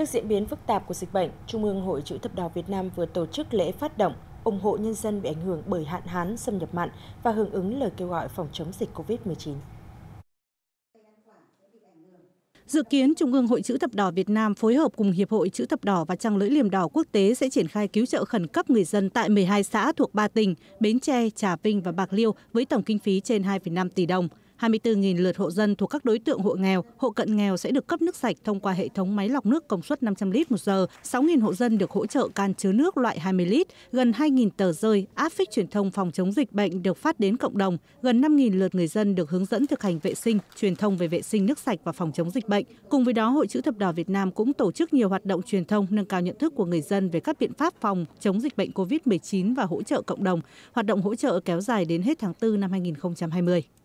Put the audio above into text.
Trước diễn biến phức tạp của dịch bệnh, Trung ương Hội chữ thập đỏ Việt Nam vừa tổ chức lễ phát động ủng hộ nhân dân bị ảnh hưởng bởi hạn hán xâm nhập mặn và hưởng ứng lời kêu gọi phòng chống dịch COVID-19. Dự kiến Trung ương Hội chữ thập đỏ Việt Nam phối hợp cùng Hiệp hội chữ thập đỏ và Trăng lưỡi liềm đỏ quốc tế sẽ triển khai cứu trợ khẩn cấp người dân tại 12 xã thuộc ba tỉnh Bến Tre, Trà Vinh và Bạc Liêu với tổng kinh phí trên 2,5 tỷ đồng. 24.000 lượt hộ dân thuộc các đối tượng hộ nghèo, hộ cận nghèo sẽ được cấp nước sạch thông qua hệ thống máy lọc nước công suất 500 lít một giờ. 6.000 hộ dân được hỗ trợ can chứa nước loại 20 lít, gần 2.000 tờ rơi, áp phích truyền thông phòng chống dịch bệnh được phát đến cộng đồng, gần 5.000 lượt người dân được hướng dẫn thực hành vệ sinh, truyền thông về vệ sinh nước sạch và phòng chống dịch bệnh. Cùng với đó, Hội chữ thập đỏ Việt Nam cũng tổ chức nhiều hoạt động truyền thông nâng cao nhận thức của người dân về các biện pháp phòng chống dịch bệnh COVID-19 và hỗ trợ cộng đồng. Hoạt động hỗ trợ kéo dài đến hết tháng 4 năm 2020.